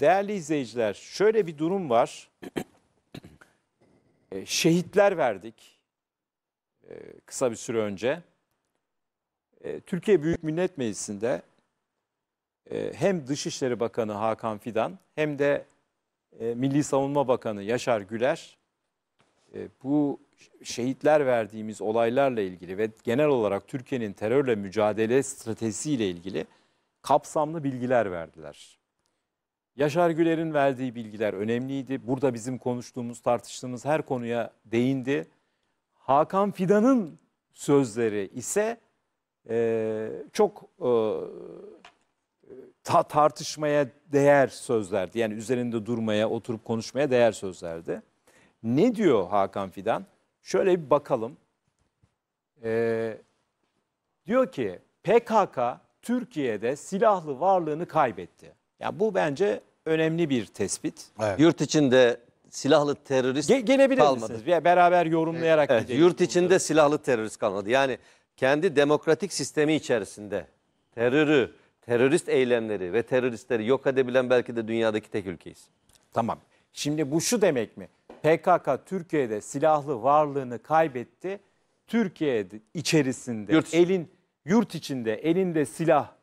değerli izleyiciler şöyle bir durum var. E, şehitler verdik e, kısa bir süre önce. E, Türkiye Büyük Millet Meclisi'nde e, hem Dışişleri Bakanı Hakan Fidan hem de e, Milli Savunma Bakanı Yaşar Güler e, bu şehitler verdiğimiz olaylarla ilgili ve genel olarak Türkiye'nin terörle mücadele stratejisiyle ilgili kapsamlı bilgiler verdiler. Yaşar Güler'in verdiği bilgiler önemliydi. Burada bizim konuştuğumuz, tartıştığımız her konuya değindi. Hakan Fidan'ın sözleri ise e, çok e, ta tartışmaya değer sözlerdi. Yani üzerinde durmaya, oturup konuşmaya değer sözlerdi. Ne diyor Hakan Fidan? Şöyle bir bakalım. E, diyor ki PKK Türkiye'de silahlı varlığını kaybetti. Ya bu bence önemli bir tespit. Evet. Yurt içinde silahlı terörist Ge gelebilir kalmadı. misiniz? Bir beraber yorumlayarak evet, gidelim. Yurt içinde burada. silahlı terörist kalmadı. Yani kendi demokratik sistemi içerisinde terörü, terörist eylemleri ve teröristleri yok edebilen belki de dünyadaki tek ülkeyiz. Tamam. Şimdi bu şu demek mi? PKK Türkiye'de silahlı varlığını kaybetti. Türkiye içerisinde yurt. elin yurt içinde elinde silah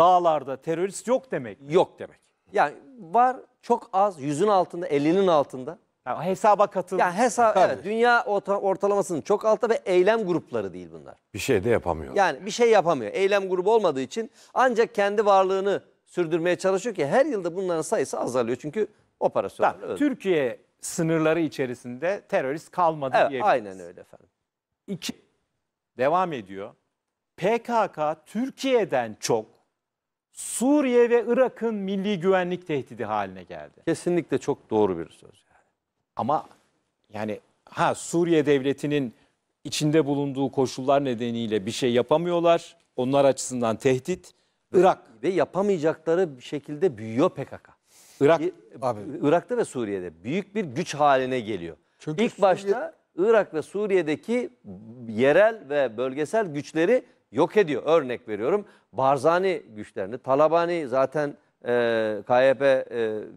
dağlarda terörist yok demek. Yok demek. Yani var çok az yüzün altında, elinin altında. Yani hesaba katıl. Yani hesap evet, dünya orta, ortalamasının çok altta ve eylem grupları değil bunlar. Bir şey de yapamıyor. Yani bir şey yapamıyor. Eylem grubu olmadığı için ancak kendi varlığını sürdürmeye çalışıyor ki her yılda bunların sayısı azalıyor. Çünkü operasyonlar Tabii, öldü. Türkiye sınırları içerisinde terörist kalmadı evet, diyebiliriz. Aynen öyle efendim. İki, devam ediyor. PKK Türkiye'den çok Suriye ve Irak'ın milli güvenlik tehdidi haline geldi. Kesinlikle çok doğru bir söz. Yani. Ama yani ha Suriye devletinin içinde bulunduğu koşullar nedeniyle bir şey yapamıyorlar. Onlar açısından tehdit. Irak ve yapamayacakları bir şekilde büyüyor PKK. Irak abi Irak'ta ve Suriye'de büyük bir güç haline geliyor. Çünkü İlk Suriye... başta Irak ve Suriye'deki yerel ve bölgesel güçleri yok ediyor. Örnek veriyorum Barzani güçlerini, Talabani zaten e, KYP e,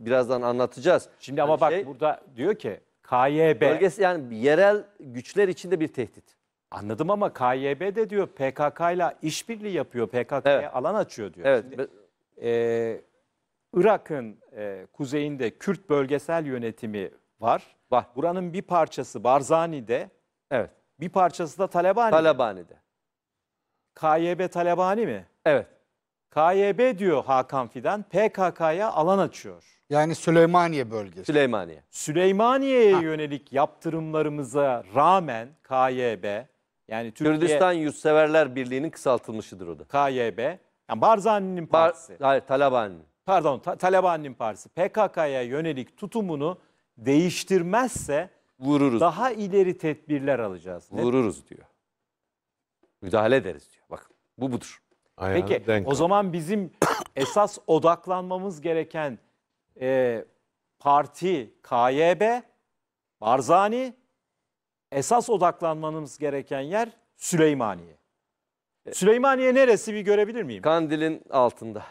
birazdan anlatacağız. Şimdi ama yani bak şey, burada diyor ki KYB. Bölgesi yani yerel güçler içinde bir tehdit. Anladım ama KYB de diyor PKK ile işbirliği yapıyor. PKK'ya evet. alan açıyor diyor. Evet. Şimdi, e, Irak'ın e, kuzeyinde Kürt bölgesel yönetimi var. Var. Buranın bir parçası Barzani'de. Evet. Bir parçası da Talebani'de. Talebani'de. KYB talebani mi? Evet. KYB diyor Hakan Fidan PKK'ya alan açıyor. Yani Süleymaniye bölgesi. Süleymaniye. Süleymaniye'ye yönelik yaptırımlarımıza rağmen KYB yani Türkiye Kürdistan Yurtseverler Birliği'nin kısaltılmışıdır o da. KYB yani Barzani'nin Bar partisi. hayır, Talabani. Pardon Ta- Talabani'nin partisi PKK'ya yönelik tutumunu değiştirmezse Vururuz. daha ileri tedbirler alacağız. Vururuz diyor. Müdahale ederiz diyor. Bu budur. Ayağını Peki denk o al. zaman bizim esas odaklanmamız gereken e, parti KYB, Barzani, esas odaklanmamız gereken yer Süleymaniye. E, Süleymaniye neresi bir görebilir miyim? Kandil'in altında.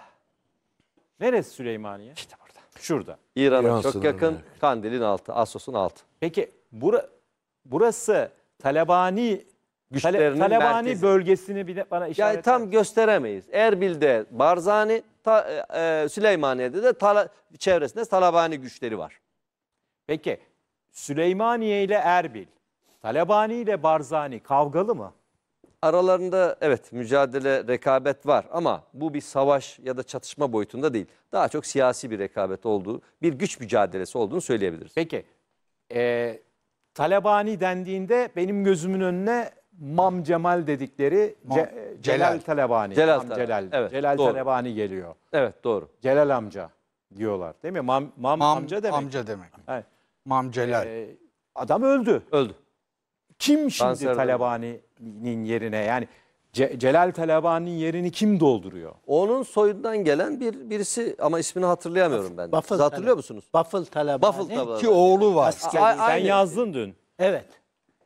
Neresi Süleymaniye? İşte burada. Şurada. İran'a İran çok yakın. yakın. Kandil'in altı. Asos'un altı. Peki bura, burası Talabani güçlerinin Tale, Talebani merkezi. bölgesini bir de bana işaret Yani tam et. gösteremeyiz. Erbil'de Barzani, ta, e, e Süleymaniye'de de tala, çevresinde Talabani güçleri var. Peki Süleymaniye ile Erbil, Talebani ile Barzani kavgalı mı? Aralarında evet mücadele, rekabet var ama bu bir savaş ya da çatışma boyutunda değil. Daha çok siyasi bir rekabet olduğu, bir güç mücadelesi olduğunu söyleyebiliriz. Peki, e, Talebani dendiğinde benim gözümün önüne Mam Cemal dedikleri Mam. Ce Celal. Celal Talebani. Celal, Mam Celal. Evet, Celal doğru. Talebani geliyor. Evet doğru. Celal amca diyorlar değil mi? Mam, mam, mam amca demek. Amca demek. Evet. Mam Celal. Ee, adam öldü. Öldü. Kim şimdi Kanserden. Talebani'nin yerine yani Ce Celal Talebani'nin yerini kim dolduruyor? Onun soyundan gelen bir birisi ama ismini hatırlayamıyorum ben. Buffle, hatırlıyor tale, musunuz? Buffle Talebani. Buffle Talebani. Ki oğlu var. Askeri. Sen yazdın dün. Evet.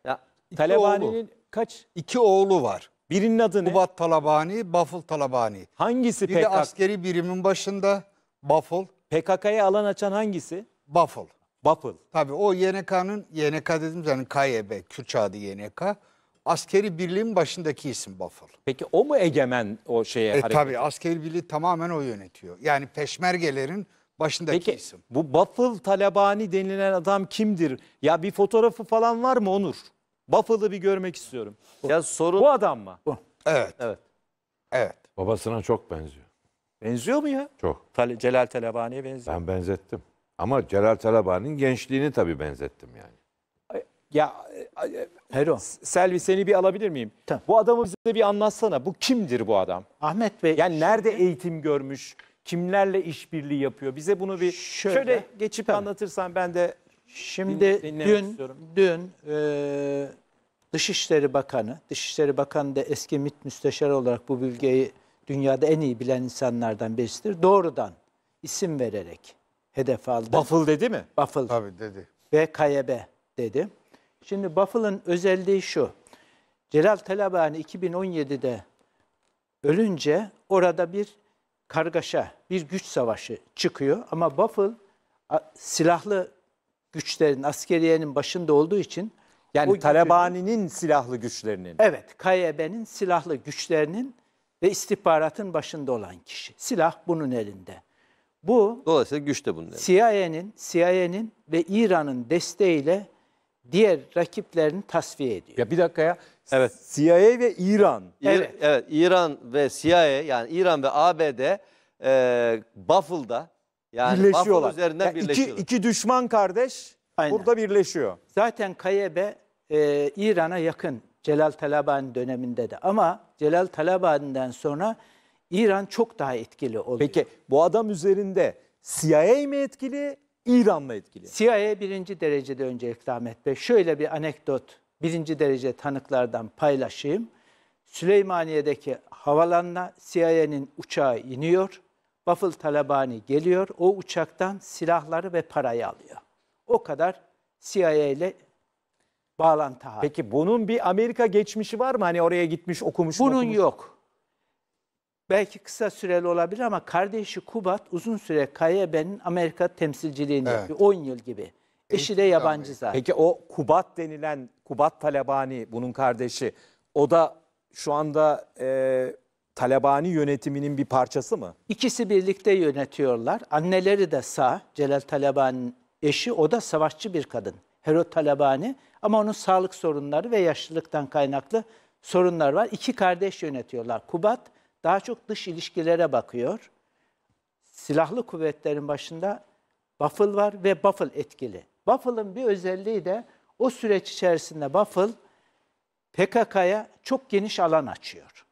Ya, Talebani'nin kaç? İki oğlu var. Birinin adı ne? Ubat Talabani, Bafıl Talabani. Hangisi Bir de askeri birimin başında Bafıl. PKK'ya alan açan hangisi? Bafıl. Bafıl. Tabii o YNK'nın, YNK dedim yani KYB, Kürtçe adı YNK. Askeri birliğin başındaki isim Bafıl. Peki o mu egemen o şeye? E, tabii askeri birliği tamamen o yönetiyor. Yani peşmergelerin başındaki Peki, isim. Bu Bafıl Talabani denilen adam kimdir? Ya bir fotoğrafı falan var mı Onur? Buffalo bir görmek istiyorum. Ya sorun bu adam mı? Evet. Evet. Evet. Babasına çok benziyor. Benziyor mu ya? Çok. Tale- Celal Telebani'ye benziyor. Ben benzettim. Ama Celal Talaba'nın gençliğini tabii benzettim yani. Ya e, Selvi seni bir alabilir miyim? Tamam. Bu adamı bize bir anlatsana. Bu kimdir bu adam? Ahmet Bey. Yani nerede eğitim görmüş? Kimlerle işbirliği yapıyor? Bize bunu bir şöyle, Şöyle. geçip anlatırsan ben de Şimdi Dinlemek dün istiyorum. dün e, Dışişleri Bakanı, Dışişleri Bakanı da eski MİT müsteşarı olarak bu bölgeyi dünyada en iyi bilen insanlardan birisidir. Doğrudan isim vererek hedef aldı. Buffle dedi mi? Buffle. Tabii dedi. Ve KYB dedi. Şimdi Buffle'ın özelliği şu. Celal Talabani 2017'de ölünce orada bir kargaşa, bir güç savaşı çıkıyor. Ama Buffle silahlı güçlerin, askeriyenin başında olduğu için yani o silahlı güçlerinin. Evet, KYB'nin silahlı güçlerinin ve istihbaratın başında olan kişi. Silah bunun elinde. Bu Dolayısıyla güç de bunun elinde. CIA'nin, CIA'nin ve İran'ın desteğiyle diğer rakiplerini tasfiye ediyor. Ya bir dakika ya. Evet. CIA ve İran. Evet. evet. İran ve CIA yani İran ve ABD e, Buffalo'da yani birleşiyorlar. üzerinden yani birleşiyorlar. Iki, iki düşman kardeş Aynen. burada birleşiyor. Zaten Kayebe e, İran'a yakın Celal Talabani döneminde de ama Celal Talabani'den sonra İran çok daha etkili oluyor. Peki bu adam üzerinde CIA mi etkili, İran mı etkili? CIA birinci derecede öncelikli Ahmet Bey. Şöyle bir anekdot birinci derece tanıklardan paylaşayım. Süleymaniye'deki havalanla CIA'nin uçağı iniyor. Bafıl Talabani geliyor, o uçaktan silahları ve parayı alıyor. O kadar CIA ile bağlantı hali. Peki bunun bir Amerika geçmişi var mı? Hani oraya gitmiş, okumuş Bunun okumuş. yok. Belki kısa süreli olabilir ama kardeşi Kubat uzun süre KYB'nin Amerika temsilciliğini evet. yapıyor. 10 yıl gibi. Eşi de yabancı zaten. Peki o Kubat denilen Kubat Talabani bunun kardeşi o da şu anda e, Talebani yönetiminin bir parçası mı? İkisi birlikte yönetiyorlar. Anneleri de sağ. Celal Talebani'nin eşi o da savaşçı bir kadın. Herod Talebani ama onun sağlık sorunları ve yaşlılıktan kaynaklı sorunlar var. İki kardeş yönetiyorlar. Kubat daha çok dış ilişkilere bakıyor. Silahlı kuvvetlerin başında Buffel var ve Buffel etkili. Buffel'ın bir özelliği de o süreç içerisinde Buffel PKK'ya çok geniş alan açıyor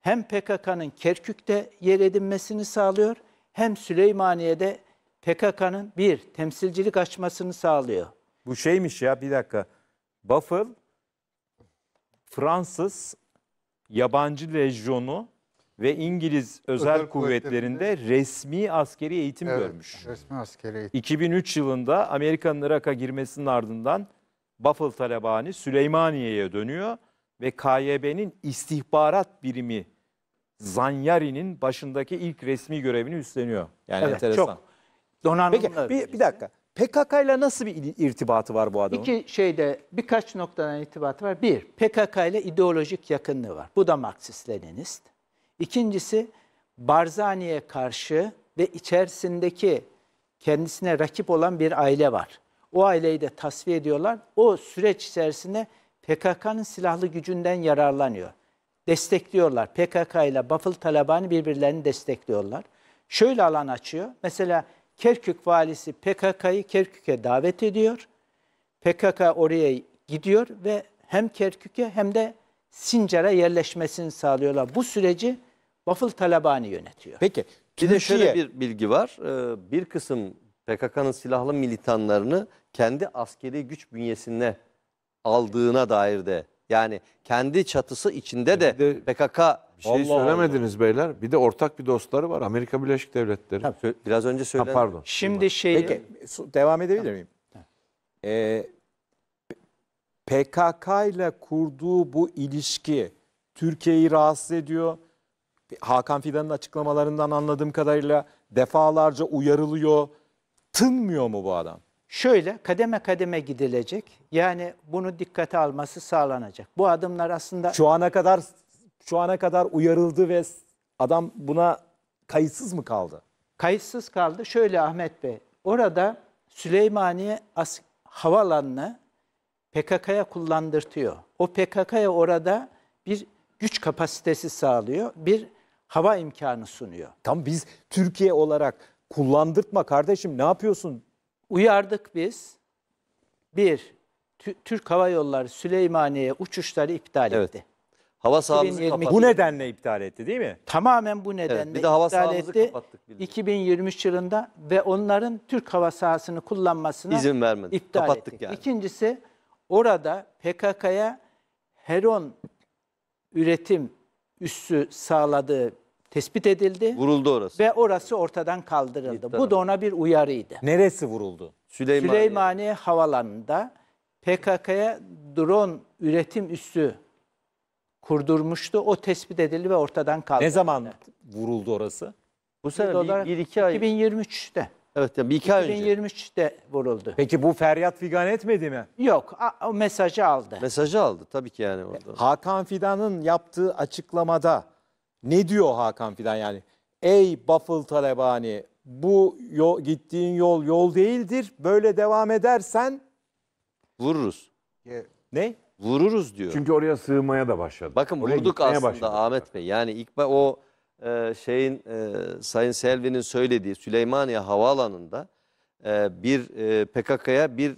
hem PKK'nın Kerkük'te yer edinmesini sağlıyor hem Süleymaniye'de PKK'nın bir temsilcilik açmasını sağlıyor. Bu şeymiş ya bir dakika. Buffel Fransız yabancı lejyonu ve İngiliz özel, kuvvetlerinde, kuvvetlerinde resmi askeri eğitim evet, görmüş. Resmi askeri eğitim. 2003 yılında Amerika'nın Irak'a girmesinin ardından Buffalo talebani Süleymaniye'ye dönüyor ve KYB'nin istihbarat birimi Zanyari'nin başındaki ilk resmi görevini üstleniyor. Yani evet, enteresan. Çok. Peki bir, bir dakika. PKK ile nasıl bir irtibatı var bu adamın? İki şeyde birkaç noktadan irtibatı var. Bir, PKK ile ideolojik yakınlığı var. Bu da Marksist-Leninist. İkincisi, Barzani'ye karşı ve içerisindeki kendisine rakip olan bir aile var. O aileyi de tasfiye ediyorlar. O süreç içerisinde PKK'nın silahlı gücünden yararlanıyor. Destekliyorlar. PKK ile Bafıl Taliban'ı birbirlerini destekliyorlar. Şöyle alan açıyor. Mesela Kerkük valisi PKK'yı Kerkük'e davet ediyor. PKK oraya gidiyor ve hem Kerkük'e hem de Sincar'a yerleşmesini sağlıyorlar. Bu süreci Bafıl Talabani yönetiyor. Peki. Bir de şöyle bir bilgi var. Ee, bir kısım PKK'nın silahlı militanlarını kendi askeri güç bünyesinde aldığına dair de yani kendi çatısı içinde de, de PKK şey Allah söylemediniz Allah. beyler. Bir de ortak bir dostları var. Amerika Birleşik Devletleri. Ha, biraz önce söyledim. Ha, pardon. Şimdi şey... devam edebilir miyim? Ee, PKK ile kurduğu bu ilişki Türkiye'yi rahatsız ediyor. Hakan Fidan'ın açıklamalarından anladığım kadarıyla defalarca uyarılıyor. Tınmıyor mu bu adam? Şöyle kademe kademe gidilecek. Yani bunu dikkate alması sağlanacak. Bu adımlar aslında Şu ana kadar şu ana kadar uyarıldı ve adam buna kayıtsız mı kaldı? kayıtsız kaldı. Şöyle Ahmet Bey, orada Süleymaniye as- havalanını PKK'ya kullandırtıyor. O PKK'ya orada bir güç kapasitesi sağlıyor, bir hava imkanı sunuyor. Tam biz Türkiye olarak kullandırtma kardeşim ne yapıyorsun? Uyardık biz. Bir, Türk Hava Yolları Süleymaniye'ye uçuşları iptal evet. etti. Hava sahamızı kapattık. Bu nedenle iptal etti değil mi? Tamamen bu nedenle evet, bir de hava iptal etti. Kapattık, 2023 yılında ve onların Türk hava sahasını kullanmasına izin vermedi. İptal kapattık ettik. yani. İkincisi orada PKK'ya Heron üretim üssü sağladığı tespit edildi. Vuruldu orası. Ve orası ortadan kaldırıldı. İddia. Bu da ona bir uyarıydı. Neresi vuruldu? Süleymaniye, Süleymaniye Havalanı'nda PKK'ya drone üretim üssü kurdurmuştu. O tespit edildi ve ortadan kaldırıldı. Ne zaman vuruldu orası? Bu sene bir, bir iki ay. 2023'te. Evet yani bir iki ay önce. 2023'te vuruldu. Peki bu feryat figan etmedi mi? Yok o mesajı aldı. Mesajı aldı tabii ki yani orada. Hakan Fidan'ın yaptığı açıklamada ne diyor Hakan Fidan yani? Ey Bafıl Talebani bu yol, gittiğin yol yol değildir. Böyle devam edersen Vururuz. ne? Vururuz diyor. Çünkü oraya sığmaya da başladı. Bakın Oraya vurduk aslında başladı. Ahmet Bey. Yani ilk o e, şeyin e, Sayın Selvi'nin söylediği Süleymaniye Havaalanı'nda e, bir e, PKK'ya bir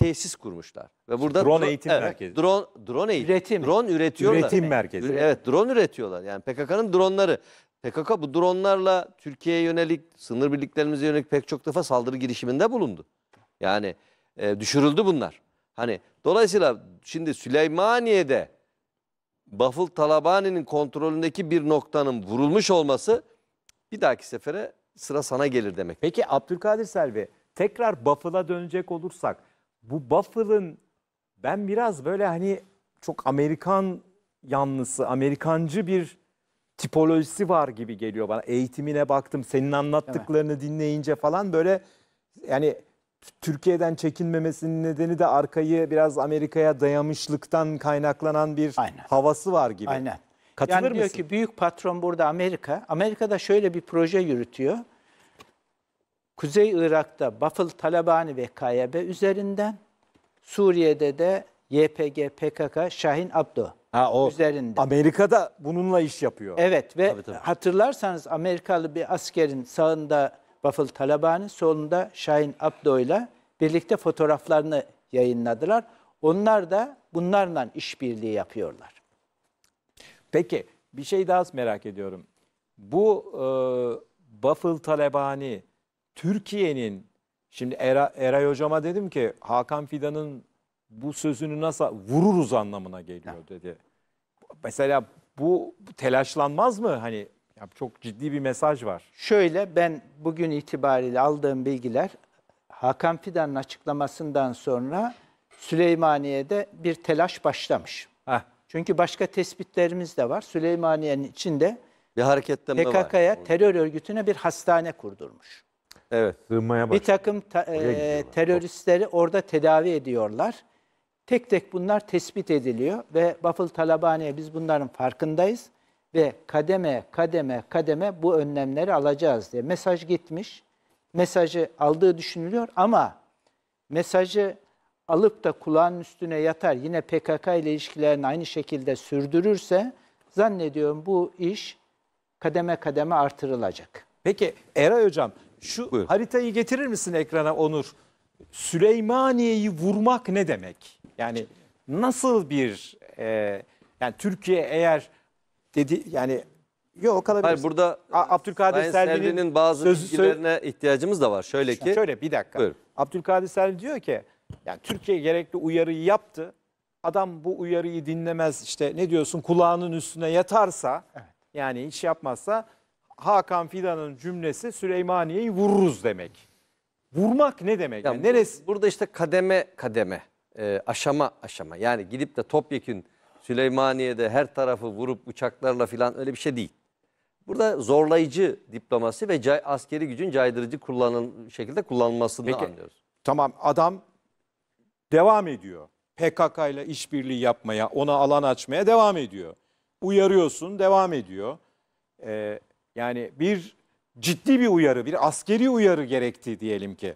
tesis kurmuşlar. Ve burada drone eğitim evet, merkezi. Drone drone eğitim. Üretim. Drone üretiyorlar. Üretim merkezi. Evet, drone üretiyorlar. Yani PKK'nın dronları. PKK bu dronlarla Türkiye'ye yönelik, sınır birliklerimize yönelik pek çok defa saldırı girişiminde bulundu. Yani e, düşürüldü bunlar. Hani dolayısıyla şimdi Süleymaniye'de Bafıl Talabani'nin kontrolündeki bir noktanın vurulmuş olması bir dahaki sefere sıra sana gelir demek. Peki Abdülkadir Selvi tekrar Bafıl'a dönecek olursak bu Buffalo'nın ben biraz böyle hani çok Amerikan yanlısı, Amerikancı bir tipolojisi var gibi geliyor bana. Eğitimine baktım, senin anlattıklarını dinleyince falan böyle yani Türkiye'den çekinmemesinin nedeni de arkayı biraz Amerika'ya dayamışlıktan kaynaklanan bir Aynen. havası var gibi. Aynen. Katılır yani mısın? diyor ki büyük patron burada Amerika. Amerika'da şöyle bir proje yürütüyor. Kuzey Irak'ta Bafıl Talabani ve KYB üzerinden, Suriye'de de YPG, PKK, Şahin Abdo ha, o üzerinden. Amerika'da bununla iş yapıyor. Evet ve tabii, tabii. hatırlarsanız Amerikalı bir askerin sağında Bafıl Talabani, solunda Şahin Abdo ile birlikte fotoğraflarını yayınladılar. Onlar da bunlarla işbirliği yapıyorlar. Peki bir şey daha merak ediyorum. Bu e, Bafıl Talebani Türkiye'nin şimdi Era, Eray hocama dedim ki Hakan Fidan'ın bu sözünü nasıl vururuz anlamına geliyor dedi. Mesela bu, telaşlanmaz mı? Hani ya çok ciddi bir mesaj var. Şöyle ben bugün itibariyle aldığım bilgiler Hakan Fidan'ın açıklamasından sonra Süleymaniye'de bir telaş başlamış. Heh. Çünkü başka tespitlerimiz de var. Süleymaniye'nin içinde bir PKK'ya terör örgütüne bir hastane kurdurmuş. Evet. Sığınmaya Bir takım ta- e, teröristleri orada tedavi ediyorlar. Tek tek bunlar tespit ediliyor ve Bafıl Talabani'ye biz bunların farkındayız ve kademe kademe kademe bu önlemleri alacağız diye mesaj gitmiş. Mesajı aldığı düşünülüyor ama mesajı alıp da kulağın üstüne yatar yine PKK ile ilişkilerini aynı şekilde sürdürürse zannediyorum bu iş kademe kademe artırılacak. Peki Eray Hocam şu Buyur. haritayı getirir misin ekrana Onur? Süleymaniye'yi vurmak ne demek? Yani nasıl bir e, yani Türkiye eğer dedi yani yok kalabilir. Hayır burada A Abdülkadir Selvi'nin bazı sözü, bilgilerine ihtiyacımız da var. Şöyle ki. Şöyle bir dakika. Buyur. Abdülkadir Selvi diyor ki yani Türkiye gerekli uyarıyı yaptı. Adam bu uyarıyı dinlemez işte ne diyorsun kulağının üstüne yatarsa evet. yani hiç yapmazsa Hakan Fidan'ın cümlesi Süleymaniye'yi vururuz demek. Vurmak ne demek? yani neresi? Burada işte kademe kademe, e, aşama aşama. Yani gidip de topyekün Süleymaniye'de her tarafı vurup uçaklarla falan öyle bir şey değil. Burada zorlayıcı diplomasi ve askeri gücün caydırıcı kullanıl şekilde kullanılmasını Peki, anlıyoruz. Tamam adam devam ediyor. PKK ile işbirliği yapmaya, ona alan açmaya devam ediyor. Uyarıyorsun, devam ediyor. Ee, yani bir ciddi bir uyarı, bir askeri uyarı gerekti diyelim ki.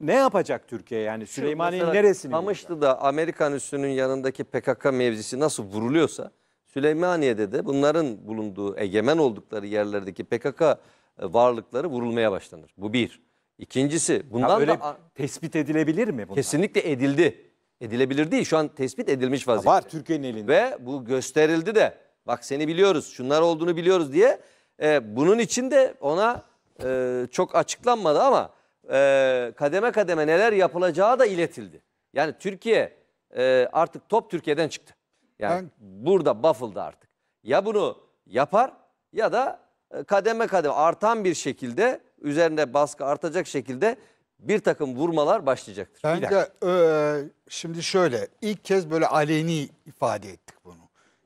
Ne yapacak Türkiye yani Süleymaniye'nin neresini? Hamışlı'da Amerikan üssünün yanındaki PKK mevzisi nasıl vuruluyorsa Süleymaniye'de de bunların bulunduğu egemen oldukları yerlerdeki PKK e, varlıkları vurulmaya başlanır. Bu bir. İkincisi bundan ya öyle da tespit edilebilir mi bunlar? Kesinlikle edildi. Edilebilir değil şu an tespit edilmiş vaziyette. Ha var Türkiye'nin elinde. Ve bu gösterildi de bak seni biliyoruz şunlar olduğunu biliyoruz diye e, bunun için de ona e, çok açıklanmadı ama e, kademe kademe neler yapılacağı da iletildi. Yani Türkiye e, artık top Türkiye'den çıktı. Yani ben... burada Buffalo'da artık. Ya bunu yapar ya da e, kademe kademe artan bir şekilde üzerinde baskı artacak şekilde bir takım vurmalar başlayacaktır. Ben de e, şimdi şöyle ilk kez böyle aleni ifade ettik bunu.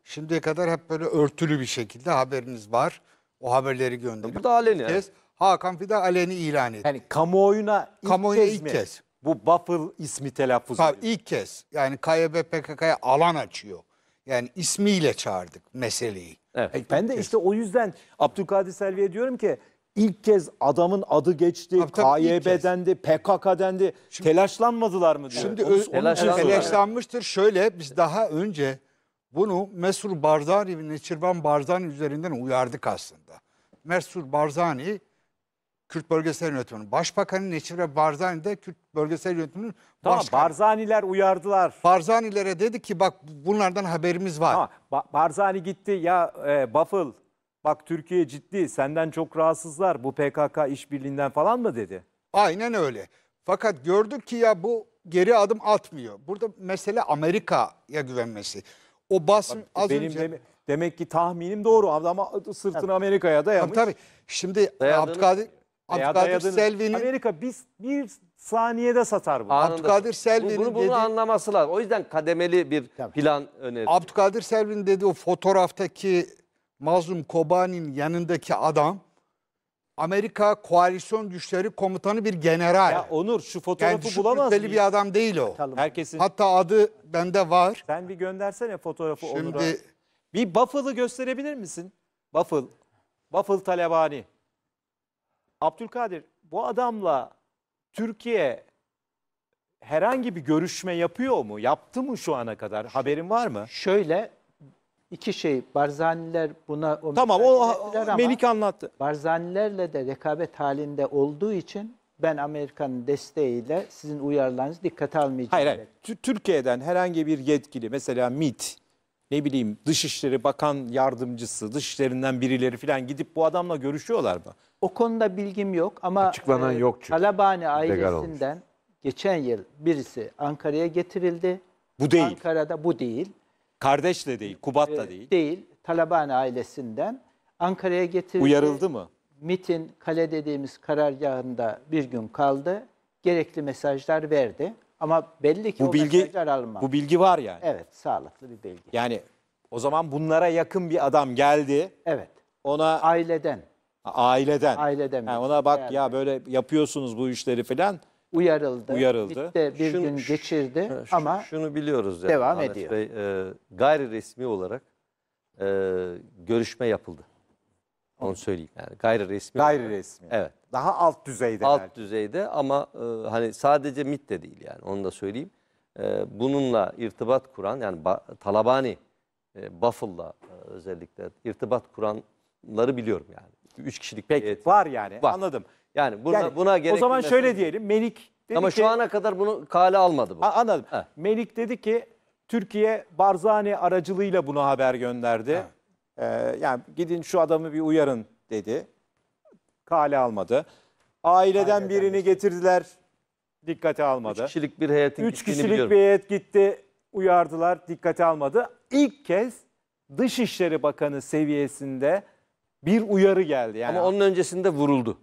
Şimdiye kadar hep böyle örtülü bir şekilde haberiniz var. O haberleri gönderiyor. Bu da aleni. İlk kez Hakan Fidan aleni ilan etti. Yani kamuoyuna ilk Kamuoyuna kez ilk mi? kez. Bu Buffel ismi telaffuz Tabii ilk kez yani KYB PKK'ya alan açıyor. Yani ismiyle çağırdık meseleyi. Evet. İlk ben de kez. işte o yüzden Abdülkadir Selvi'ye diyorum ki ilk kez adamın adı geçti, Tabii tabii, ilk KYB dendi, PKK dendi. Telaşlanmadılar mı diyor. Şimdi Onu- öz, onun için Şöyle biz daha önce bunu Mesur Barzani ve Neçirvan Barzani üzerinden uyardık aslında. Mesur Barzani Kürt Bölgesel Yönetimi'nin başbakanı Neçirvan Barzani de Kürt Bölgesel Yönetimi'nin tamam, başkanı. Barzaniler uyardılar. Barzanilere dedi ki bak bunlardan haberimiz var. Ha, ba Barzani gitti ya e, Bafıl bak Türkiye ciddi senden çok rahatsızlar bu PKK işbirliğinden falan mı dedi? Aynen öyle. Fakat gördük ki ya bu geri adım atmıyor. Burada mesele Amerika'ya güvenmesi. O basm Bak, az benim önce... deme- demek ki tahminim doğru ama sırtını Amerika'ya dayamış. Tabii, tabii. Şimdi Dayadığını- Abdülkadir, Abdülkadir Selvi'nin Amerika biz bir saniyede satar bunu. Anında. Abdülkadir Selvi'nin bunu, bunu dediği- anlaması lazım. O yüzden kademeli bir Tabii. plan öneriyor. Abdülkadir Selvi'nin dediği o fotoğraftaki mazlum Kobani'nin yanındaki adam Amerika koalisyon güçleri komutanı bir general. Ya Onur şu fotoğrafı yani düşük bulamaz mıyız? bir adam değil o. Bakalım. Herkesin... Hatta adı bende var. Sen bir göndersene fotoğrafı Şimdi... Onur'a. Bir Buffalo gösterebilir misin? Buffalo. Buffalo Talebani. Abdülkadir bu adamla Türkiye herhangi bir görüşme yapıyor mu? Yaptı mı şu ana kadar? Haberin var mı? Şöyle iki şey Barzaniler buna o Tamam o Melik anlattı. Barzanilerle de rekabet halinde olduğu için ben Amerika'nın desteğiyle sizin uyarılarınızı dikkate almayacağım. Hayır hayır. Türkiye'den herhangi bir yetkili mesela MIT ne bileyim Dışişleri Bakan Yardımcısı, Dışişlerinden birileri falan gidip bu adamla görüşüyorlar mı? O konuda bilgim yok ama Açıklanan e, yok çünkü. Talabani ailesinden geçen yıl birisi Ankara'ya getirildi. Bu değil. Ankara'da bu değil. Kardeş de değil, Kubat da ee, değil. Değil, Talabani ailesinden Ankara'ya getirildi. Uyarıldı mı? MIT'in kale dediğimiz karargahında bir gün kaldı. Gerekli mesajlar verdi. Ama belli ki bu o bilgi, mesajlar almadı. Bu bilgi var yani. Evet, sağlıklı bir bilgi. Yani o zaman bunlara yakın bir adam geldi. Evet. Ona aileden. Aileden. Aileden. Yani ona bak şey ya böyle yapıyorsunuz bu işleri falan uyarıldı. Uyarıldı. Bitti, bir şunu, gün geçirdi şu, ama şunu biliyoruz yani, devam Ahmet ediyor. Bey, e, gayri resmi olarak e, görüşme yapıldı. Onu söyleyeyim yani gayri resmi. Gayri olarak. resmi. Evet. Daha alt düzeyde. Alt belki. düzeyde ama e, hani sadece MIT de değil yani onu da söyleyeyim. E, bununla irtibat kuran yani ba, Talabani, e, Buffalo'la e, özellikle irtibat kuranları biliyorum yani. Üç kişilik pek. Evet. Var yani var. anladım. Yani buna, yani, buna gerek O zaman şöyle diyelim. Melik dedi Ama ki, şu ana kadar bunu kale almadı bu. Anladım. He. Melik dedi ki Türkiye Barzani aracılığıyla bunu haber gönderdi. Ee, yani gidin şu adamı bir uyarın dedi. Kale almadı. Aileden, Aileden birini mesela. getirdiler. Dikkate almadı. Üç kişilik bir heyetin Üç kişilik biliyorum. bir heyet gitti. Uyardılar. Dikkate almadı. İlk kez Dışişleri Bakanı seviyesinde bir uyarı geldi. Yani. Ama onun öncesinde vuruldu.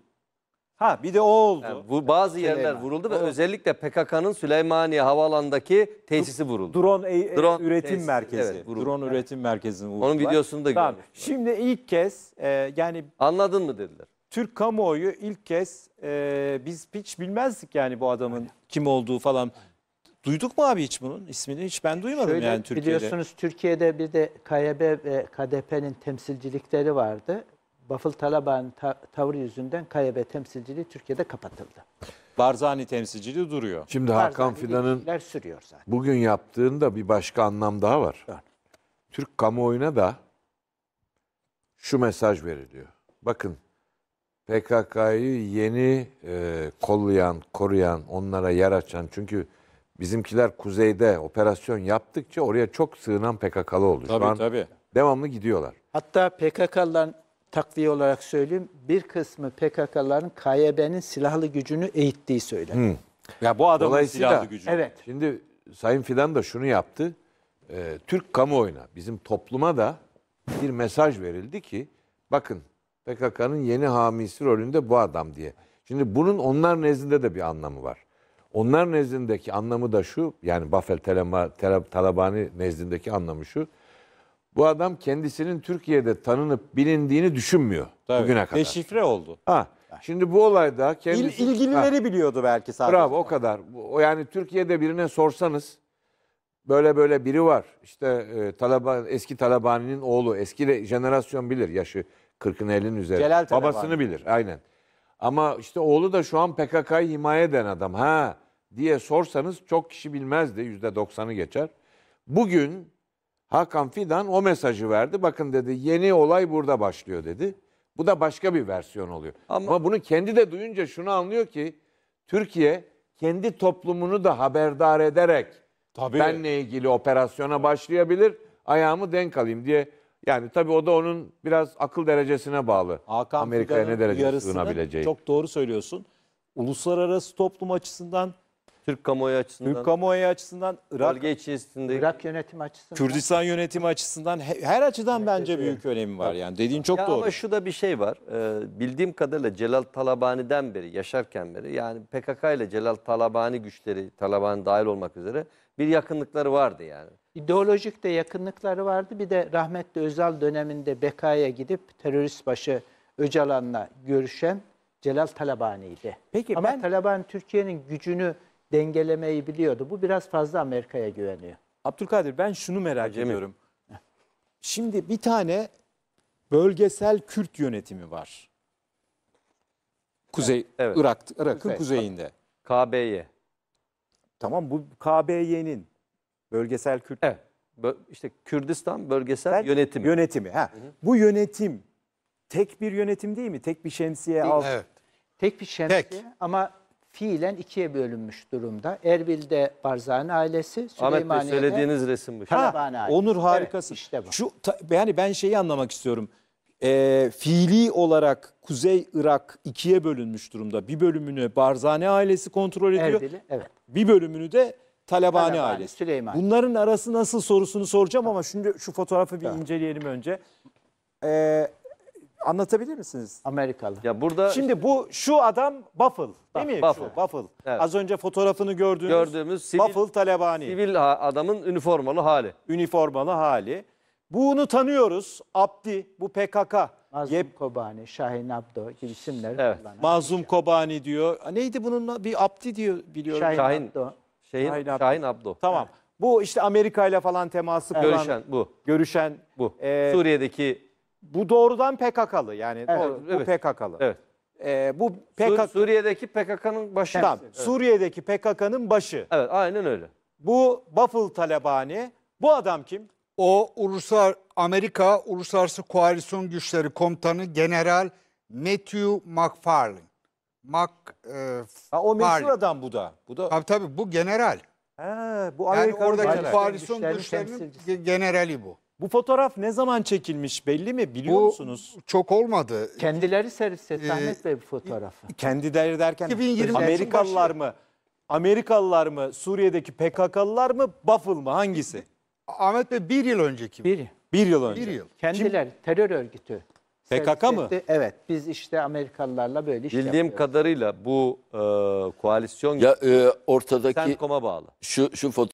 Ha bir de o oldu. Yani bu bazı şey Süleyman. yerler vuruldu ve evet. özellikle PKK'nın Süleymaniye Havaalanı'ndaki tesisi vuruldu. Drone, e, e- Drone üretim tesis, merkezi. Evet, Drone evet. üretim merkezini vurdular. Onun videosunu da tamam. görmüştüm. Şimdi ilk kez e, yani anladın mı dediler. Türk kamuoyu ilk kez e, biz hiç bilmezdik yani bu adamın Aynen. kim olduğu falan. Duyduk mu abi hiç bunun ismini? Hiç ben duymadım Şöyle, yani Türkiye'de. Biliyorsunuz Türkiye'de bir de KYB ve KDP'nin temsilcilikleri vardı. Bafıl Talaban tavrı yüzünden KYB temsilciliği Türkiye'de kapatıldı. Barzani temsilciliği duruyor. Şimdi Barzani Hakan Fidan'ın bugün yaptığında bir başka anlam daha var. Evet. Türk kamuoyuna da şu mesaj veriliyor. Bakın PKK'yı yeni e, kollayan, koruyan, onlara yer açan çünkü bizimkiler kuzeyde operasyon yaptıkça oraya çok sığınan PKK'lı oldu. Tabii Şu an tabii. Devamlı gidiyorlar. Hatta PKK'lıların takviye olarak söyleyeyim bir kısmı PKK'ların KYB'nin silahlı gücünü eğittiği söyleniyor. Hı. Hmm. Ya bu adamın Dolayısıyla- silahlı gücü. Evet. Şimdi Sayın Fidan da şunu yaptı. Ee, Türk kamuoyuna, bizim topluma da bir mesaj verildi ki bakın PKK'nın yeni hamisi rolünde bu adam diye. Şimdi bunun onlar nezdinde de bir anlamı var. Onlar nezdindeki anlamı da şu, yani Bafel Talabani nezdindeki anlamı şu bu adam kendisinin Türkiye'de tanınıp bilindiğini düşünmüyor Tabii. bugüne kadar. Deşifre oldu. Ha. Şimdi bu olayda kendisi... İl, ilgilileri ha. biliyordu belki sadece. Bravo o kadar. O yani Türkiye'de birine sorsanız böyle böyle biri var. İşte e, Talaba, eski Talabani'nin oğlu. Eski jenerasyon bilir yaşı 40'ın 50'nin üzeri. Celal Talabani. Babasını bilir aynen. Ama işte oğlu da şu an PKK'yı himaye eden adam. Ha diye sorsanız çok kişi bilmezdi. %90'ı geçer. Bugün Hakan Fidan o mesajı verdi. Bakın dedi yeni olay burada başlıyor dedi. Bu da başka bir versiyon oluyor. Ama, Ama bunu kendi de duyunca şunu anlıyor ki Türkiye kendi toplumunu da haberdar ederek tabii. benle ilgili operasyona başlayabilir. Ayağımı denk alayım diye. Yani tabii o da onun biraz akıl derecesine bağlı. Amerika'ya ne derece sığınabileceği. Çok doğru söylüyorsun. Uluslararası toplum açısından Türk kamuoyu açısından. Türk kamuoyu açısından, Irak, bölge Irak yönetimi açısından. Kürdistan yönetimi açısından her açıdan bence büyük önemi var yani. Dediğin çok ya doğru. Ama şu da bir şey var. Ee, bildiğim kadarıyla Celal Talabani'den beri, yaşarken beri yani PKK ile Celal Talabani güçleri, Talabani dahil olmak üzere bir yakınlıkları vardı yani. İdeolojik de yakınlıkları vardı. Bir de rahmetli Özal döneminde Bekaya gidip terörist başı Öcalan'la görüşen Celal Talabani'ydi. Peki Ama ben- Talabani Türkiye'nin gücünü dengelemeyi biliyordu. Bu biraz fazla Amerika'ya güveniyor. Abdülkadir ben şunu merak Hacemi. ediyorum. Şimdi bir tane bölgesel Kürt yönetimi var. Kuzey evet. Irak Irak'ın Kuzey. kuzeyinde. KBY. Tamam bu KBY'nin bölgesel Kürt evet. işte Kürdistan bölgesel ben, yönetimi. Yönetimi ha. Bu yönetim tek bir yönetim değil mi? Tek bir şemsiye değil, alt. Evet. Tek bir şemsiye tek. ama fiilen ikiye bölünmüş durumda. Erbil'de Barzani ailesi, Ahmet Bey söylediğiniz resim bu. Talabani ailesi. Onur harikası. Evet, işte bu. Şu ta- yani ben şeyi anlamak istiyorum. Ee, fiili olarak Kuzey Irak ikiye bölünmüş durumda. Bir bölümünü Barzani ailesi kontrol ediyor. Erbil'i, evet. Bir bölümünü de Talabani, Talabani, ailesi. Süleymaniye. Bunların arası nasıl sorusunu soracağım ama şimdi şu fotoğrafı bir inceleyelim önce. Ee, Anlatabilir misiniz? Amerikalı. Ya burada Şimdi bu şu adam Buffal değil mi? Buffal. Şu, Evet. Az önce fotoğrafını gördüğünüz, Gördüğümüz sivil- Buffal Talebani. sivil adamın üniformalı hali. Üniformalı hali. Bunu tanıyoruz. Abdi, bu PKK. Mazlum Yep, Kobani, Şahin Abdo gibi isimler. Evet. kullanan. Mazlum Kobani diyor. Neydi bununla Bir Abdi diyor biliyorum. Şahin, Şahin- Abdo. Şeyin, Şahin Şahin Abdo. Abdo. Tamam. Bu işte Amerika ile falan teması kuran, Görüşen bu. görüşen Bu. e, Suriye'deki bu doğrudan PKK'lı yani Evet, doğru, bu evet. PKK'lı. Evet. Ee, bu Sur- Suriye'deki PKK'nın başı. Tamam, Suriye'deki PKK'nın başı. Evet, aynen öyle. Bu Bafıl Talebani. Bu adam kim? O uluslar Amerika Uluslararası Koalisyon Güçleri Komutanı General Matthew McFarlane. Mac e, Ha, o meşhur adam bu da. Bu da Tabii tabii bu general. He, bu Yani oradaki koalisyon güçlerinin temsilcisi. generali bu. Bu fotoğraf ne zaman çekilmiş belli mi biliyor Bu musunuz? çok olmadı. Kendileri servis etti Ahmet Bey ee, bu fotoğrafı. Kendileri derken 2020 Amerikalılar mı? Amerikalılar mı? Suriye'deki PKK'lılar mı? Bafıl mı? Hangisi? Ahmet Bey bir yıl önceki. Bir, Bir yıl önce. bir yıl. kendileri terör örgütü. PKK mı? etti. Evet biz işte Amerikalılarla böyle iş Bildiğim yapıyoruz. kadarıyla bu e, koalisyon Ya e, ortadaki bağlı. şu şu foto